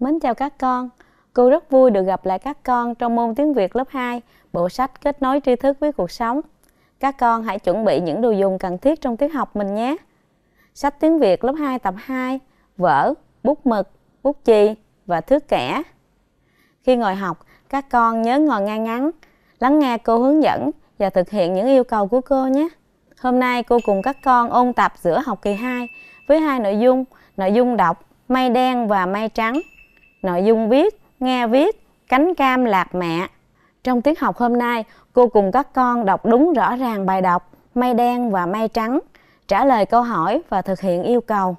Mến chào các con. Cô rất vui được gặp lại các con trong môn tiếng Việt lớp 2, bộ sách kết nối tri thức với cuộc sống. Các con hãy chuẩn bị những đồ dùng cần thiết trong tiết học mình nhé. Sách tiếng Việt lớp 2 tập 2, vở, bút mực, bút chì và thước kẻ. Khi ngồi học, các con nhớ ngồi ngay ngắn, lắng nghe cô hướng dẫn và thực hiện những yêu cầu của cô nhé. Hôm nay cô cùng các con ôn tập giữa học kỳ 2 với hai nội dung, nội dung đọc, may đen và may trắng nội dung viết, nghe viết, cánh cam lạc mẹ. Trong tiết học hôm nay, cô cùng các con đọc đúng rõ ràng bài đọc Mây đen và mây trắng, trả lời câu hỏi và thực hiện yêu cầu.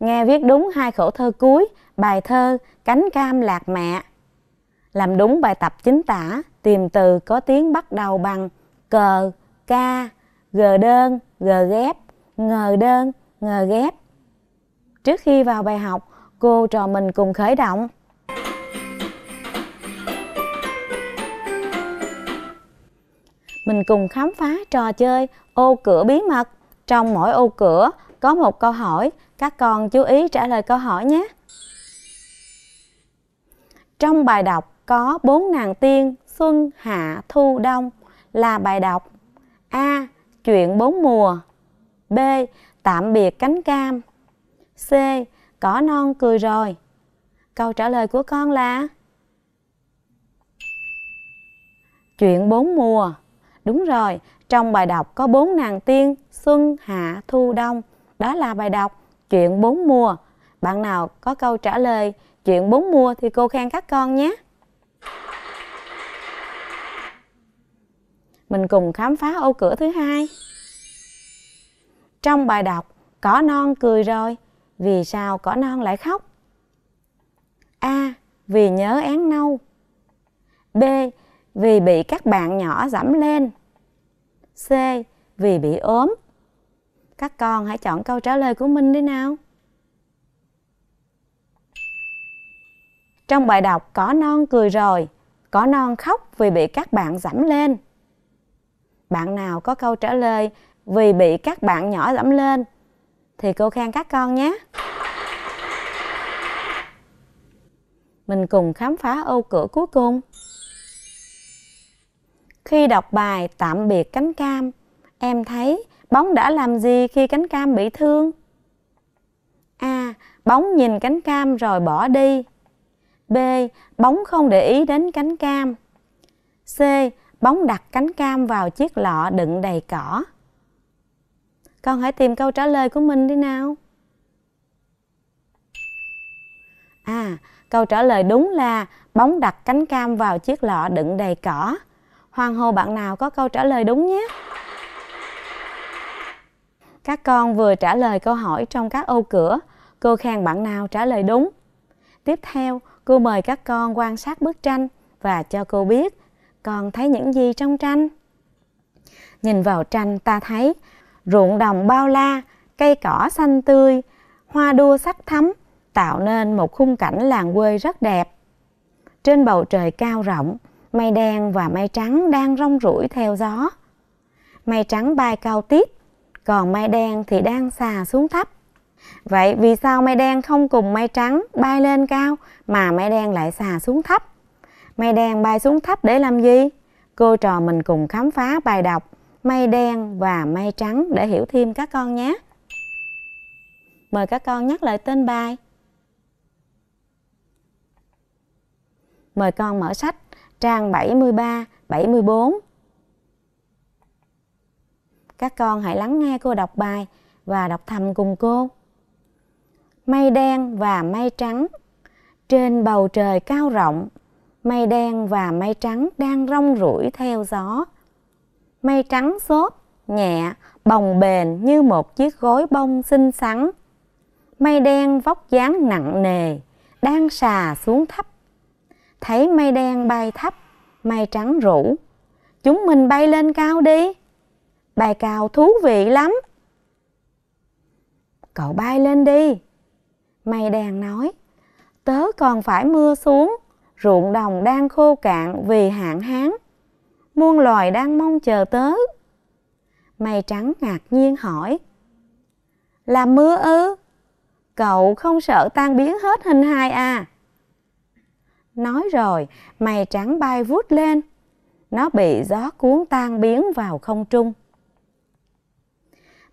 Nghe viết đúng hai khổ thơ cuối, bài thơ Cánh cam lạc mẹ. Làm đúng bài tập chính tả, tìm từ có tiếng bắt đầu bằng cờ, ca, gờ đơn, gờ ghép, ngờ đơn, ngờ ghép. Trước khi vào bài học, cô trò mình cùng khởi động. Mình cùng khám phá trò chơi ô cửa bí mật. Trong mỗi ô cửa có một câu hỏi, các con chú ý trả lời câu hỏi nhé. Trong bài đọc có bốn nàng tiên xuân, hạ, thu, đông là bài đọc A. Chuyện bốn mùa B. Tạm biệt cánh cam C. Cỏ non cười rồi. Câu trả lời của con là Chuyện bốn mùa. Đúng rồi, trong bài đọc có bốn nàng tiên xuân, hạ, thu, đông. Đó là bài đọc Chuyện bốn mùa. Bạn nào có câu trả lời Chuyện bốn mùa thì cô khen các con nhé. Mình cùng khám phá ô cửa thứ hai. Trong bài đọc Cỏ non cười rồi vì sao cỏ non lại khóc? A. Vì nhớ én nâu. B. Vì bị các bạn nhỏ dẫm lên. C. Vì bị ốm. Các con hãy chọn câu trả lời của mình đi nào. Trong bài đọc cỏ non cười rồi, cỏ non khóc vì bị các bạn dẫm lên. Bạn nào có câu trả lời vì bị các bạn nhỏ dẫm lên thì cô khen các con nhé mình cùng khám phá ô cửa cuối cùng khi đọc bài tạm biệt cánh cam em thấy bóng đã làm gì khi cánh cam bị thương a bóng nhìn cánh cam rồi bỏ đi b bóng không để ý đến cánh cam c bóng đặt cánh cam vào chiếc lọ đựng đầy cỏ con hãy tìm câu trả lời của mình đi nào à câu trả lời đúng là bóng đặt cánh cam vào chiếc lọ đựng đầy cỏ hoàng hồ bạn nào có câu trả lời đúng nhé các con vừa trả lời câu hỏi trong các ô cửa cô khen bạn nào trả lời đúng tiếp theo cô mời các con quan sát bức tranh và cho cô biết con thấy những gì trong tranh nhìn vào tranh ta thấy ruộng đồng bao la, cây cỏ xanh tươi, hoa đua sắc thắm tạo nên một khung cảnh làng quê rất đẹp. Trên bầu trời cao rộng, mây đen và mây trắng đang rong rủi theo gió. Mây trắng bay cao tiết, còn mây đen thì đang xà xuống thấp. Vậy vì sao mây đen không cùng mây trắng bay lên cao mà mây đen lại xà xuống thấp? Mây đen bay xuống thấp để làm gì? Cô trò mình cùng khám phá bài đọc mây đen và mây trắng để hiểu thêm các con nhé. Mời các con nhắc lại tên bài. Mời con mở sách trang 73, 74. Các con hãy lắng nghe cô đọc bài và đọc thầm cùng cô. Mây đen và mây trắng Trên bầu trời cao rộng, mây đen và mây trắng đang rong ruổi theo gió mây trắng xốp, nhẹ, bồng bềnh như một chiếc gối bông xinh xắn. Mây đen vóc dáng nặng nề, đang xà xuống thấp. Thấy mây đen bay thấp, mây trắng rủ. Chúng mình bay lên cao đi. Bài cao thú vị lắm. Cậu bay lên đi. Mây đen nói, tớ còn phải mưa xuống, ruộng đồng đang khô cạn vì hạn hán muôn loài đang mong chờ tớ. Mây trắng ngạc nhiên hỏi, là mưa ư? Cậu không sợ tan biến hết hình hài à? Nói rồi, mây trắng bay vút lên, nó bị gió cuốn tan biến vào không trung.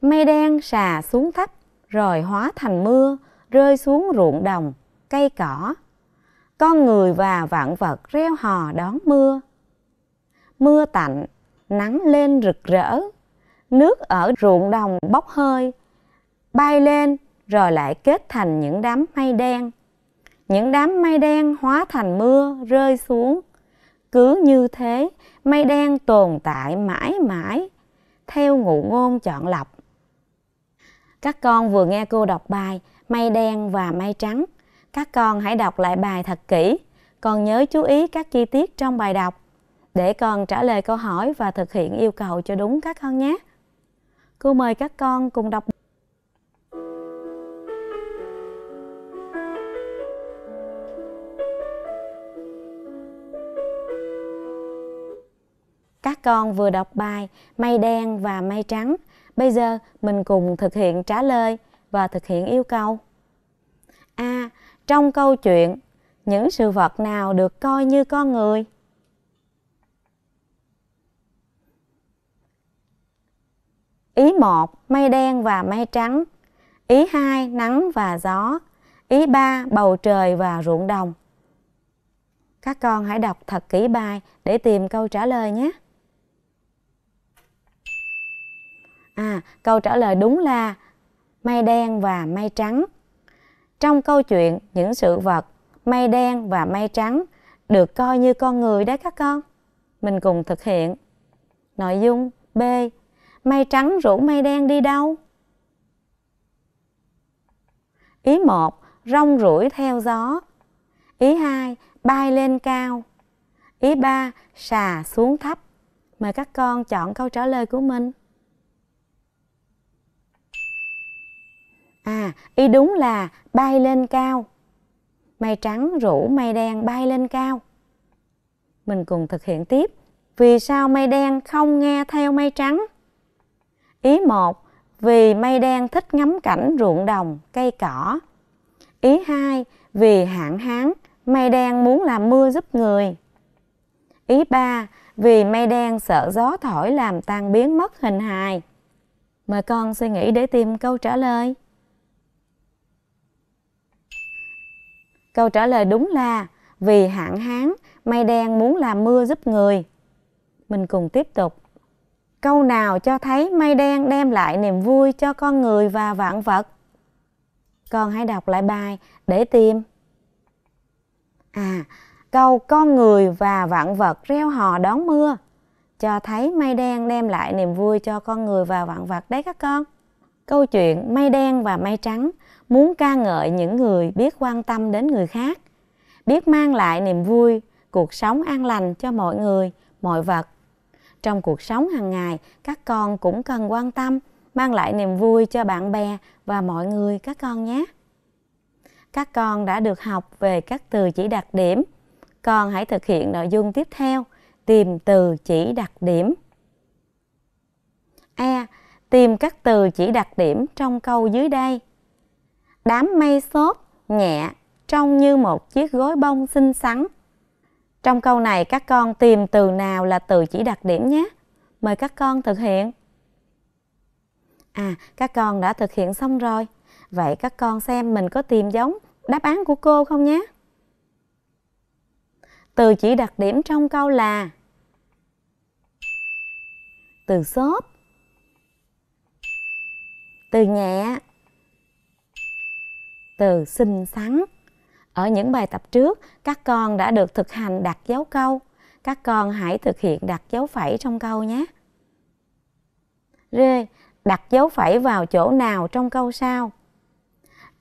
Mây đen xà xuống thấp, rồi hóa thành mưa, rơi xuống ruộng đồng, cây cỏ. Con người và vạn vật reo hò đón mưa mưa tạnh, nắng lên rực rỡ, nước ở ruộng đồng bốc hơi, bay lên rồi lại kết thành những đám mây đen. Những đám mây đen hóa thành mưa rơi xuống. Cứ như thế, mây đen tồn tại mãi mãi, theo ngụ ngôn chọn lọc. Các con vừa nghe cô đọc bài Mây đen và mây trắng. Các con hãy đọc lại bài thật kỹ, còn nhớ chú ý các chi tiết trong bài đọc để con trả lời câu hỏi và thực hiện yêu cầu cho đúng các con nhé. Cô mời các con cùng đọc Các con vừa đọc bài Mây đen và mây trắng. Bây giờ mình cùng thực hiện trả lời và thực hiện yêu cầu. A. À, trong câu chuyện, những sự vật nào được coi như con người? Ý một Mây đen và mây trắng. Ý hai Nắng và gió. Ý ba Bầu trời và ruộng đồng. Các con hãy đọc thật kỹ bài để tìm câu trả lời nhé. À, câu trả lời đúng là mây đen và mây trắng. Trong câu chuyện những sự vật, mây đen và mây trắng được coi như con người đấy các con. Mình cùng thực hiện. Nội dung B mây trắng rủ mây đen đi đâu? Ý một Rong rủi theo gió. Ý hai Bay lên cao. Ý ba Xà xuống thấp. Mời các con chọn câu trả lời của mình. À, ý đúng là bay lên cao. Mây trắng rủ mây đen bay lên cao. Mình cùng thực hiện tiếp. Vì sao mây đen không nghe theo mây trắng? Ý một Vì mây đen thích ngắm cảnh ruộng đồng, cây cỏ. Ý hai Vì hạn hán, mây đen muốn làm mưa giúp người. Ý ba Vì mây đen sợ gió thổi làm tan biến mất hình hài. Mời con suy nghĩ để tìm câu trả lời. Câu trả lời đúng là vì hạn hán, mây đen muốn làm mưa giúp người. Mình cùng tiếp tục câu nào cho thấy mây đen đem lại niềm vui cho con người và vạn vật con hãy đọc lại bài để tìm à câu con người và vạn vật reo hò đón mưa cho thấy mây đen đem lại niềm vui cho con người và vạn vật đấy các con câu chuyện mây đen và mây trắng muốn ca ngợi những người biết quan tâm đến người khác biết mang lại niềm vui cuộc sống an lành cho mọi người mọi vật trong cuộc sống hàng ngày, các con cũng cần quan tâm, mang lại niềm vui cho bạn bè và mọi người các con nhé. Các con đã được học về các từ chỉ đặc điểm. Con hãy thực hiện nội dung tiếp theo, tìm từ chỉ đặc điểm. E. Tìm các từ chỉ đặc điểm trong câu dưới đây. Đám mây xốp, nhẹ, trông như một chiếc gối bông xinh xắn trong câu này các con tìm từ nào là từ chỉ đặc điểm nhé. Mời các con thực hiện. À, các con đã thực hiện xong rồi. Vậy các con xem mình có tìm giống đáp án của cô không nhé. Từ chỉ đặc điểm trong câu là từ xốp, từ nhẹ, từ xinh xắn ở những bài tập trước các con đã được thực hành đặt dấu câu các con hãy thực hiện đặt dấu phẩy trong câu nhé r đặt dấu phẩy vào chỗ nào trong câu sau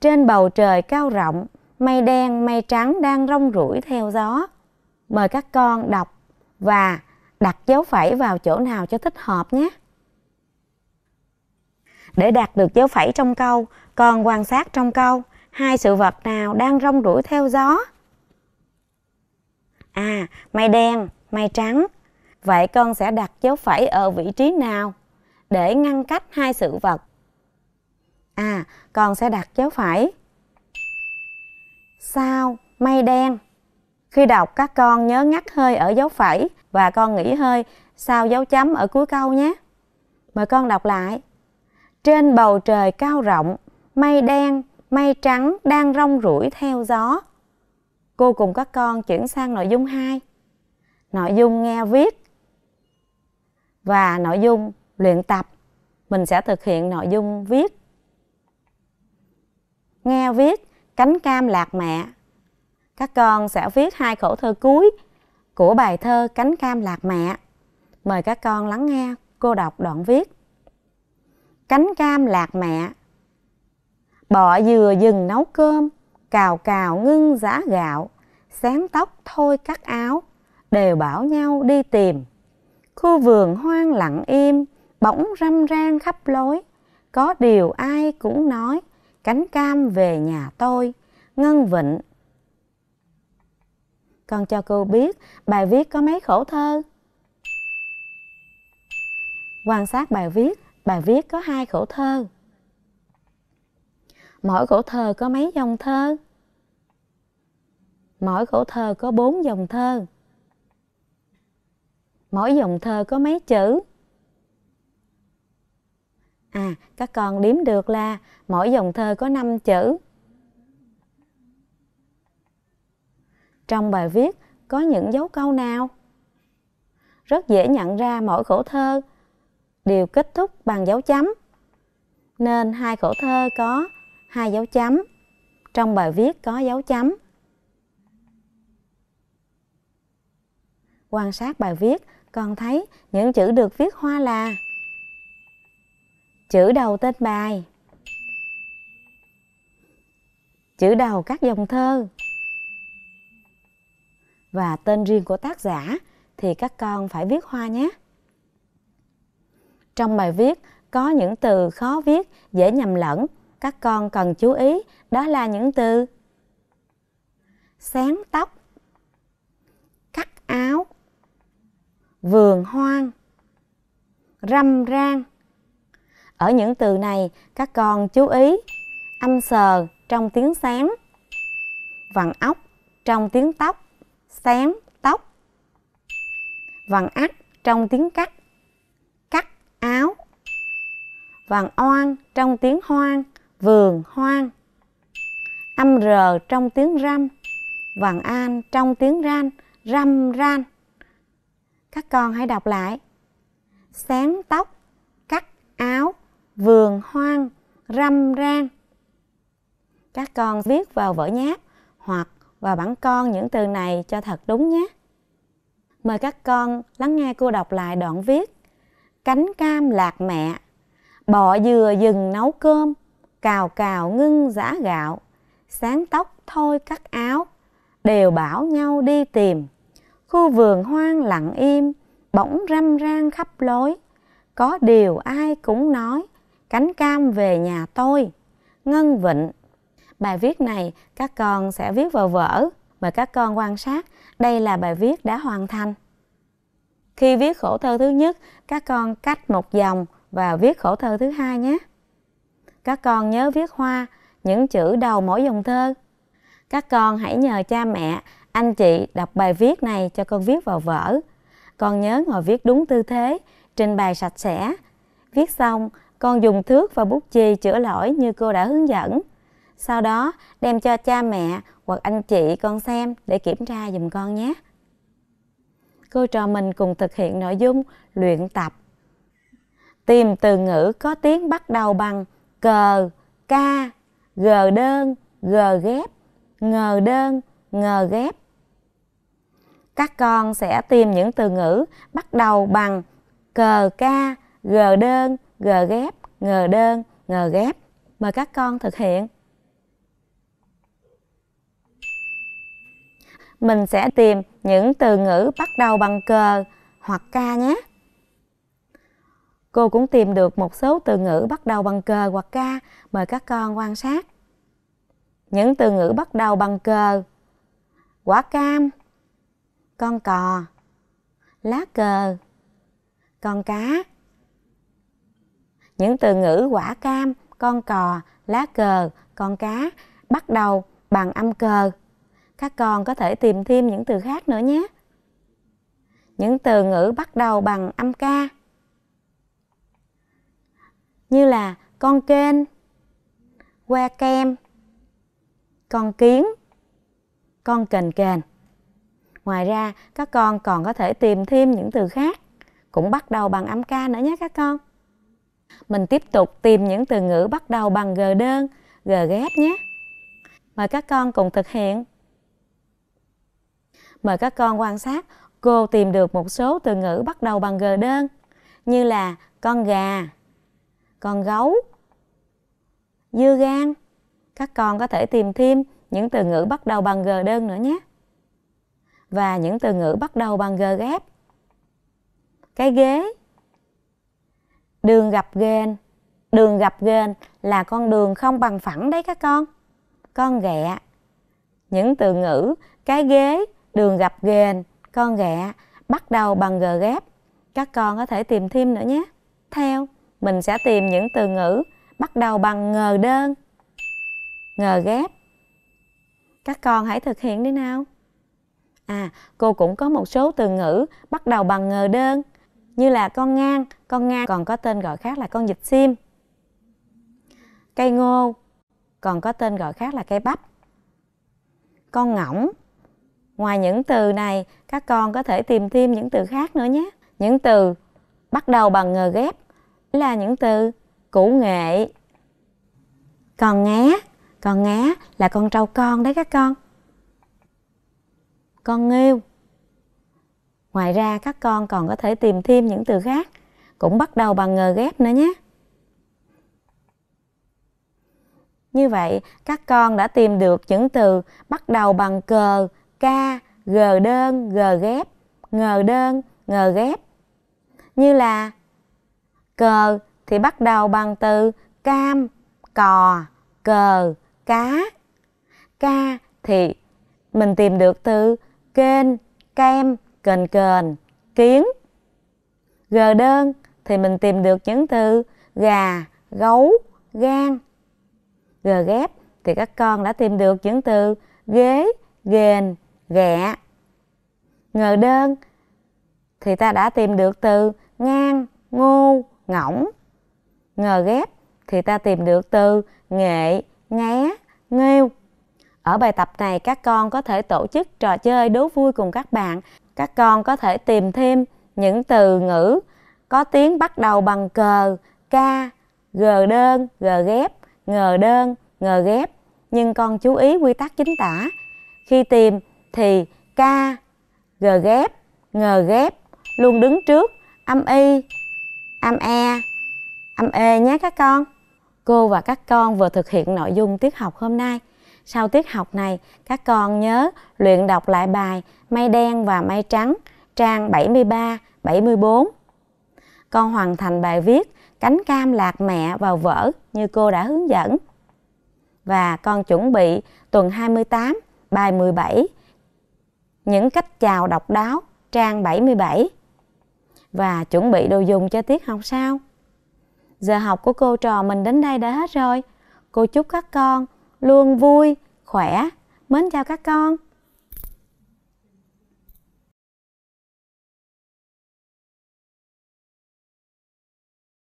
trên bầu trời cao rộng mây đen mây trắng đang rong rủi theo gió mời các con đọc và đặt dấu phẩy vào chỗ nào cho thích hợp nhé để đạt được dấu phẩy trong câu con quan sát trong câu hai sự vật nào đang rong ruổi theo gió? À, mây đen, mây trắng. Vậy con sẽ đặt dấu phẩy ở vị trí nào để ngăn cách hai sự vật? À, con sẽ đặt dấu phẩy. Sao mây đen? Khi đọc các con nhớ ngắt hơi ở dấu phẩy và con nghỉ hơi sau dấu chấm ở cuối câu nhé. Mời con đọc lại. Trên bầu trời cao rộng, mây đen mây trắng đang rong ruổi theo gió. Cô cùng các con chuyển sang nội dung 2. Nội dung nghe viết và nội dung luyện tập. Mình sẽ thực hiện nội dung viết. Nghe viết cánh cam lạc mẹ. Các con sẽ viết hai khẩu thơ cuối của bài thơ Cánh cam lạc mẹ. Mời các con lắng nghe cô đọc đoạn viết. Cánh cam lạc mẹ bỏ dừa dừng nấu cơm, cào cào ngưng giã gạo, xém tóc thôi cắt áo, đều bảo nhau đi tìm. Khu vườn hoang lặng im, bỗng râm ran khắp lối. Có điều ai cũng nói, cánh cam về nhà tôi, ngân vịnh. Con cho cô biết bài viết có mấy khổ thơ. Quan sát bài viết, bài viết có hai khổ thơ. Mỗi khổ thơ có mấy dòng thơ? Mỗi khổ thơ có bốn dòng thơ. Mỗi dòng thơ có mấy chữ? À, các con đếm được là mỗi dòng thơ có năm chữ. Trong bài viết có những dấu câu nào? Rất dễ nhận ra mỗi khổ thơ đều kết thúc bằng dấu chấm. Nên hai khổ thơ có hai dấu chấm. Trong bài viết có dấu chấm. Quan sát bài viết, còn thấy những chữ được viết hoa là chữ đầu tên bài, chữ đầu các dòng thơ và tên riêng của tác giả thì các con phải viết hoa nhé. Trong bài viết có những từ khó viết, dễ nhầm lẫn các con cần chú ý đó là những từ sáng tóc, cắt áo, vườn hoang, râm ran. Ở những từ này các con chú ý âm sờ trong tiếng sáng, vằn ốc trong tiếng tóc, sáng tóc, vằn ắt trong tiếng cắt, cắt áo, vằn oan trong tiếng hoang, vườn hoang âm r trong tiếng răm vàng an trong tiếng ran răm ran các con hãy đọc lại sáng tóc cắt áo vườn hoang răm ran các con viết vào vở nháp hoặc vào bản con những từ này cho thật đúng nhé mời các con lắng nghe cô đọc lại đoạn viết cánh cam lạc mẹ bọ dừa dừng nấu cơm cào cào ngưng giã gạo sáng tóc thôi cắt áo đều bảo nhau đi tìm khu vườn hoang lặng im bỗng râm rang khắp lối có điều ai cũng nói cánh cam về nhà tôi ngân vịnh bài viết này các con sẽ viết vào vở mời các con quan sát đây là bài viết đã hoàn thành khi viết khổ thơ thứ nhất các con cách một dòng và viết khổ thơ thứ hai nhé các con nhớ viết hoa những chữ đầu mỗi dòng thơ. Các con hãy nhờ cha mẹ, anh chị đọc bài viết này cho con viết vào vở. Con nhớ ngồi viết đúng tư thế, trình bày sạch sẽ. Viết xong, con dùng thước và bút chì chữa lỗi như cô đã hướng dẫn. Sau đó, đem cho cha mẹ hoặc anh chị con xem để kiểm tra dùm con nhé. Cô trò mình cùng thực hiện nội dung luyện tập. Tìm từ ngữ có tiếng bắt đầu bằng cờ, ca, gờ đơn, gờ ghép, ngờ đơn, ngờ ghép. Các con sẽ tìm những từ ngữ bắt đầu bằng cờ ca, gờ đơn, gờ ghép, ngờ đơn, ngờ ghép. Mời các con thực hiện. Mình sẽ tìm những từ ngữ bắt đầu bằng cờ hoặc ca nhé. Cô cũng tìm được một số từ ngữ bắt đầu bằng cờ hoặc ca, mời các con quan sát. Những từ ngữ bắt đầu bằng cờ, quả cam, con cò, lá cờ, con cá. Những từ ngữ quả cam, con cò, lá cờ, con cá bắt đầu bằng âm cờ. Các con có thể tìm thêm những từ khác nữa nhé. Những từ ngữ bắt đầu bằng âm ca như là con kênh, que kem, con kiến, con kền kền. Ngoài ra, các con còn có thể tìm thêm những từ khác, cũng bắt đầu bằng âm ca nữa nhé các con. Mình tiếp tục tìm những từ ngữ bắt đầu bằng g đơn, g ghép nhé. Mời các con cùng thực hiện. Mời các con quan sát, cô tìm được một số từ ngữ bắt đầu bằng g đơn như là con gà, con gấu dưa gan các con có thể tìm thêm những từ ngữ bắt đầu bằng g đơn nữa nhé và những từ ngữ bắt đầu bằng g ghép cái ghế đường gặp ghen, đường gặp ghen là con đường không bằng phẳng đấy các con con ghẹ những từ ngữ cái ghế đường gặp ghen, con ghẹ bắt đầu bằng g ghép các con có thể tìm thêm nữa nhé theo mình sẽ tìm những từ ngữ bắt đầu bằng ngờ đơn, ngờ ghép. Các con hãy thực hiện đi nào. À, cô cũng có một số từ ngữ bắt đầu bằng ngờ đơn như là con ngang, con ngang còn có tên gọi khác là con dịch sim. Cây ngô còn có tên gọi khác là cây bắp. Con ngỗng. Ngoài những từ này, các con có thể tìm thêm những từ khác nữa nhé. Những từ bắt đầu bằng ngờ ghép là những từ cũ nghệ. Còn ngá, còn ngá là con trâu con đấy các con. Con nghêu. Ngoài ra các con còn có thể tìm thêm những từ khác, cũng bắt đầu bằng ngờ ghép nữa nhé. Như vậy, các con đã tìm được những từ bắt đầu bằng cờ, ca, g đơn, g ghép, ngờ đơn, ngờ ghép. Như là cờ thì bắt đầu bằng từ cam, cò, cờ, cá. Ca thì mình tìm được từ kênh, kem, kền kền, kiến. G đơn thì mình tìm được những từ gà, gấu, gan. G ghép thì các con đã tìm được những từ ghế, ghền, ghẹ. Ngờ đơn thì ta đã tìm được từ ngang, ngô, ngỗng. Ngờ ghép thì ta tìm được từ nghệ, ngá, nghêu. Ở bài tập này các con có thể tổ chức trò chơi đố vui cùng các bạn. Các con có thể tìm thêm những từ ngữ có tiếng bắt đầu bằng cờ, ca, gờ đơn, gờ ghép, ngờ đơn, ngờ ghép. Nhưng con chú ý quy tắc chính tả. Khi tìm thì ca, gờ ghép, ngờ ghép luôn đứng trước âm y âm e, âm e nhé các con. Cô và các con vừa thực hiện nội dung tiết học hôm nay. Sau tiết học này, các con nhớ luyện đọc lại bài Mây đen và mây trắng, trang 73, 74. Con hoàn thành bài viết Cánh cam lạc mẹ vào vở như cô đã hướng dẫn. Và con chuẩn bị tuần 28, bài 17, những cách chào độc đáo, trang 77 và chuẩn bị đồ dùng cho tiết học sau. Giờ học của cô trò mình đến đây đã hết rồi. Cô chúc các con luôn vui, khỏe. Mến chào các con.